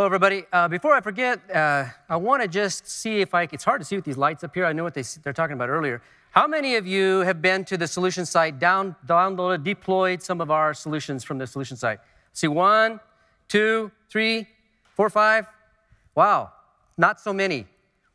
Well, everybody, uh, before I forget, uh, I want to just see if I, it's hard to see with these lights up here. I know what they, they're talking about earlier. How many of you have been to the solution site, down, downloaded, deployed some of our solutions from the solution site? See, one, two, three, four, five. Wow, not so many.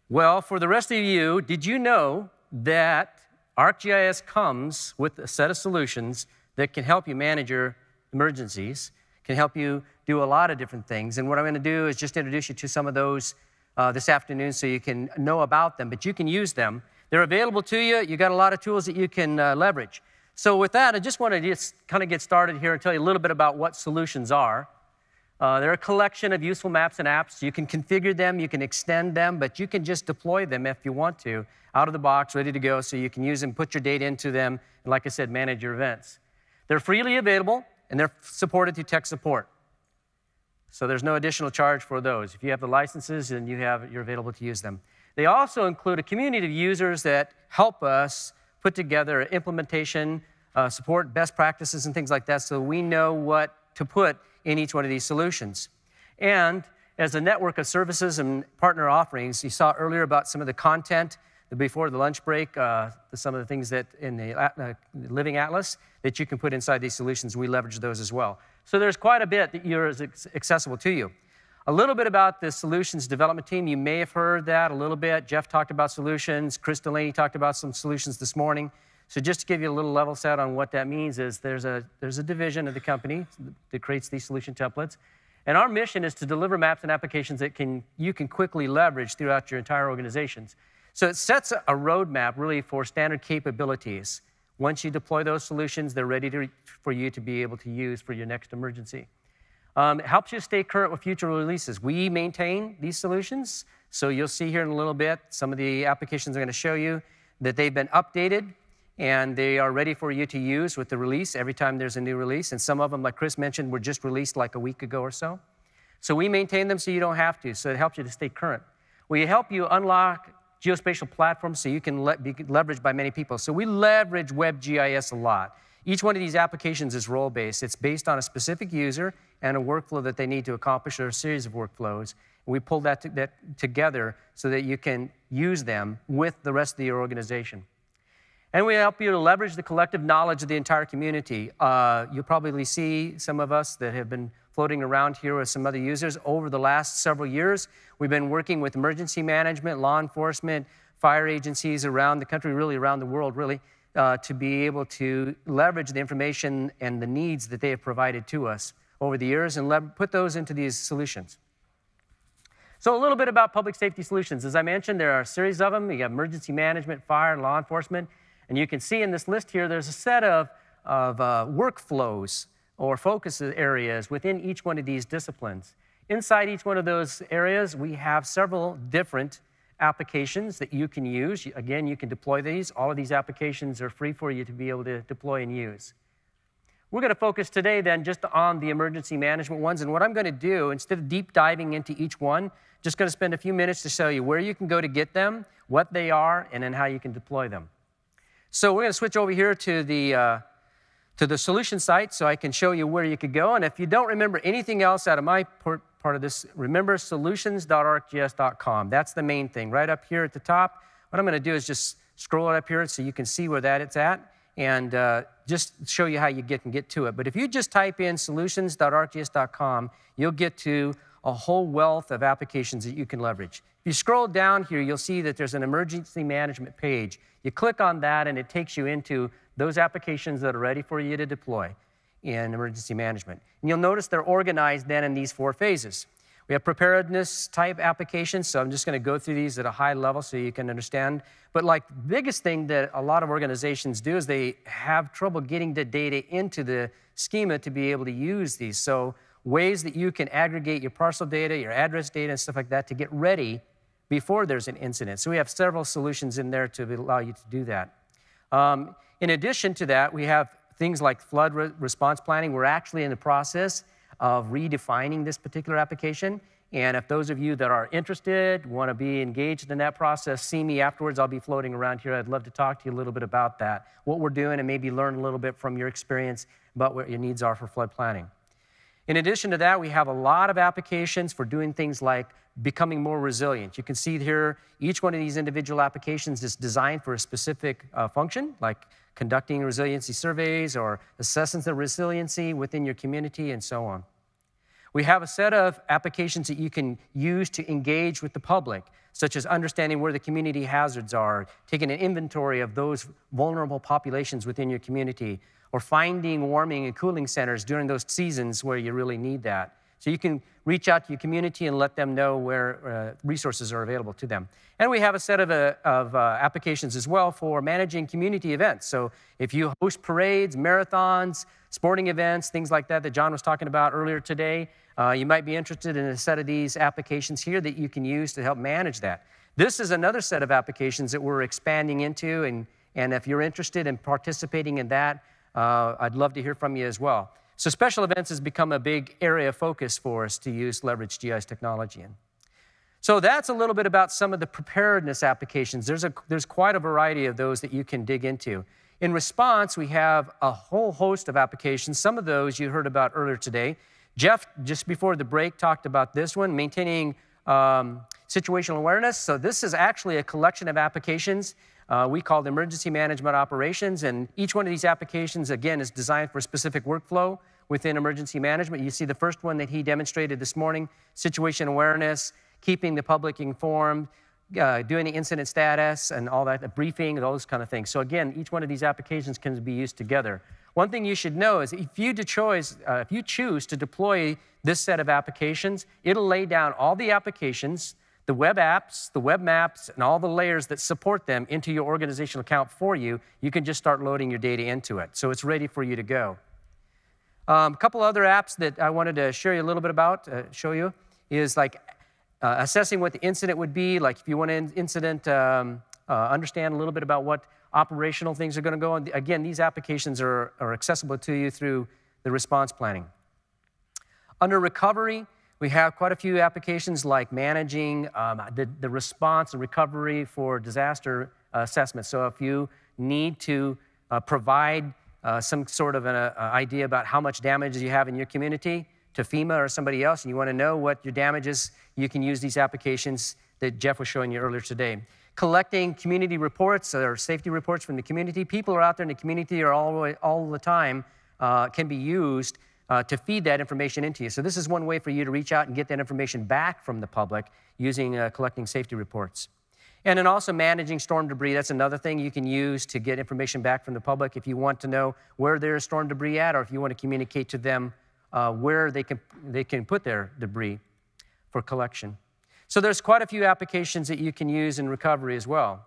Well, for the rest of you, did you know that ArcGIS comes with a set of solutions that can help you manage your emergencies, can help you do a lot of different things. And what I'm going to do is just introduce you to some of those uh, this afternoon so you can know about them, but you can use them. They're available to you. You got a lot of tools that you can uh, leverage. So, with that, I just want to just kind of get started here and tell you a little bit about what solutions are. Uh, they're a collection of useful maps and apps. You can configure them, you can extend them, but you can just deploy them if you want to, out of the box, ready to go, so you can use them, put your data into them, and like I said, manage your events. They're freely available, and they're supported through tech support. So there's no additional charge for those. If you have the licenses, then you have, you're available to use them. They also include a community of users that help us put together implementation, uh, support, best practices, and things like that so we know what to put in each one of these solutions. And as a network of services and partner offerings, you saw earlier about some of the content before the lunch break, uh, some of the things that in the uh, Living Atlas that you can put inside these solutions, we leverage those as well. So there's quite a bit that is accessible to you. A little bit about the solutions development team. You may have heard that a little bit. Jeff talked about solutions. Chris Delaney talked about some solutions this morning. So just to give you a little level set on what that means is there's a, there's a division of the company that creates these solution templates. And our mission is to deliver maps and applications that can, you can quickly leverage throughout your entire organizations. So it sets a roadmap really for standard capabilities once you deploy those solutions, they're ready to, for you to be able to use for your next emergency. Um, it helps you stay current with future releases. We maintain these solutions, so you'll see here in a little bit some of the applications I'm going to show you that they've been updated and they are ready for you to use with the release every time there's a new release. And some of them, like Chris mentioned, were just released like a week ago or so. So we maintain them so you don't have to, so it helps you to stay current. We help you unlock geospatial platforms, so you can le be leveraged by many people. So we leverage WebGIS a lot. Each one of these applications is role-based. It's based on a specific user and a workflow that they need to accomplish or a series of workflows. We pull that, to, that together so that you can use them with the rest of your organization. And we help you to leverage the collective knowledge of the entire community. Uh, you'll probably see some of us that have been floating around here with some other users. Over the last several years, we've been working with emergency management, law enforcement, fire agencies around the country, really around the world, really, uh, to be able to leverage the information and the needs that they have provided to us over the years and put those into these solutions. So, a little bit about public safety solutions. As I mentioned, there are a series of them. You have emergency management, fire, and law enforcement. And you can see in this list here, there's a set of, of uh, workflows or focus areas within each one of these disciplines. Inside each one of those areas, we have several different applications that you can use. Again, you can deploy these. All of these applications are free for you to be able to deploy and use. We're going to focus today then just on the emergency management ones. And what I'm going to do, instead of deep diving into each one, just going to spend a few minutes to show you where you can go to get them, what they are, and then how you can deploy them. So we're going to switch over here to the uh, to the solution site so I can show you where you could go. And if you don't remember anything else out of my part, of this, remember solutions.arcgis.com. That's the main thing. Right up here at the top, what I'm going to do is just scroll it up here so you can see where that it's at and uh, just show you how you get and get to it. But if you just type in solutions.arcgis.com, you'll get to a whole wealth of applications that you can leverage. If you scroll down here, you'll see that there's an emergency management page. You click on that and it takes you into those applications that are ready for you to deploy in emergency management. And you'll notice they're organized then in these four phases. We have preparedness type applications, so I'm just going to go through these at a high level so you can understand. But like the biggest thing that a lot of organizations do is they have trouble getting the data into the schema to be able to use these. So ways that you can aggregate your parcel data, your address data, and stuff like that to get ready before there's an incident. So we have several solutions in there to allow you to do that. Um, in addition to that, we have things like flood re response planning. We're actually in the process of redefining this particular application. And if those of you that are interested, want to be engaged in that process, see me afterwards. I'll be floating around here. I'd love to talk to you a little bit about that, what we're doing, and maybe learn a little bit from your experience about what your needs are for flood planning. In addition to that, we have a lot of applications for doing things like becoming more resilient. You can see here each one of these individual applications is designed for a specific uh, function, like conducting resiliency surveys or assessing the resiliency within your community and so on. We have a set of applications that you can use to engage with the public, such as understanding where the community hazards are, taking an inventory of those vulnerable populations within your community, or finding warming and cooling centers during those seasons where you really need that. So you can reach out to your community and let them know where uh, resources are available to them. And we have a set of, uh, of uh, applications as well for managing community events. So if you host parades, marathons, sporting events, things like that that John was talking about earlier today, uh, you might be interested in a set of these applications here that you can use to help manage that. This is another set of applications that we're expanding into, and, and if you're interested in participating in that, uh, I'd love to hear from you as well. So, special events has become a big area of focus for us to use leverage GIS technology in. So, that's a little bit about some of the preparedness applications. There's, a, there's quite a variety of those that you can dig into. In response, we have a whole host of applications. Some of those you heard about earlier today. Jeff, just before the break, talked about this one maintaining um, situational awareness. So, this is actually a collection of applications uh, we it emergency management operations. And each one of these applications, again, is designed for specific workflow within emergency management. You see the first one that he demonstrated this morning situation awareness, keeping the public informed, uh, doing the incident status and all that, the briefing, those kind of things. So, again, each one of these applications can be used together. One thing you should know is if you, uh, if you choose to deploy this set of applications, it'll lay down all the applications the web apps, the web maps, and all the layers that support them into your organizational account for you. You can just start loading your data into it. So it's ready for you to go. A um, couple other apps that I wanted to share you a little bit about, uh, show you, is like uh, assessing what the incident would be. Like if you want an incident, um, uh, understand a little bit about what operational things are going to go. And again, these applications are, are accessible to you through the response planning. Under recovery, we have quite a few applications like managing um, the, the response and recovery for disaster uh, assessment. So if you need to uh, provide uh, some sort of an uh, idea about how much damage you have in your community to FEMA or somebody else, and you want to know what your damage is, you can use these applications that Jeff was showing you earlier today. Collecting community reports or safety reports from the community. People are out there in the community are all, all the time, uh, can be used uh, to feed that information into you. So this is one way for you to reach out and get that information back from the public using uh, collecting safety reports. And then also managing storm debris. That's another thing you can use to get information back from the public if you want to know where there is storm debris at or if you want to communicate to them uh, where they can, they can put their debris for collection. So there's quite a few applications that you can use in recovery as well.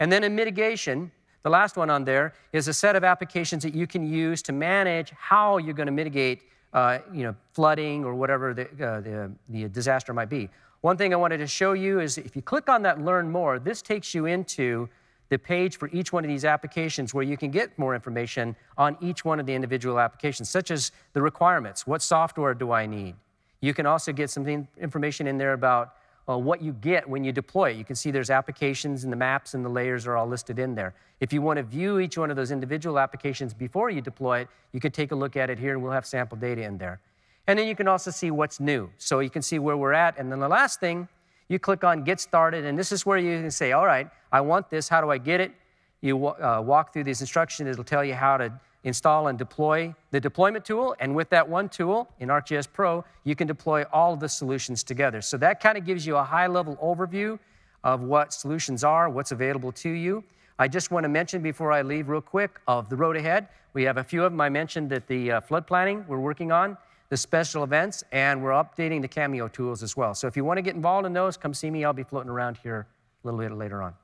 And then in mitigation, the last one on there is a set of applications that you can use to manage how you're going to mitigate uh, you know, flooding or whatever the, uh, the, the disaster might be. One thing I wanted to show you is if you click on that Learn More, this takes you into the page for each one of these applications where you can get more information on each one of the individual applications, such as the requirements. What software do I need? You can also get some information in there about uh, what you get when you deploy it. You can see there's applications and the maps and the layers are all listed in there. If you want to view each one of those individual applications before you deploy it, you could take a look at it here and we'll have sample data in there. And then you can also see what's new. So you can see where we're at. And then the last thing, you click on Get Started, and this is where you can say, all right, I want this, how do I get it? You uh, walk through these instructions, it'll tell you how to install and deploy the deployment tool. And with that one tool in ArcGIS Pro, you can deploy all of the solutions together. So that kind of gives you a high level overview of what solutions are, what's available to you. I just want to mention before I leave real quick of the road ahead. We have a few of them. I mentioned that the uh, flood planning we're working on, the special events, and we're updating the Cameo tools as well. So if you want to get involved in those, come see me. I'll be floating around here a little bit later on.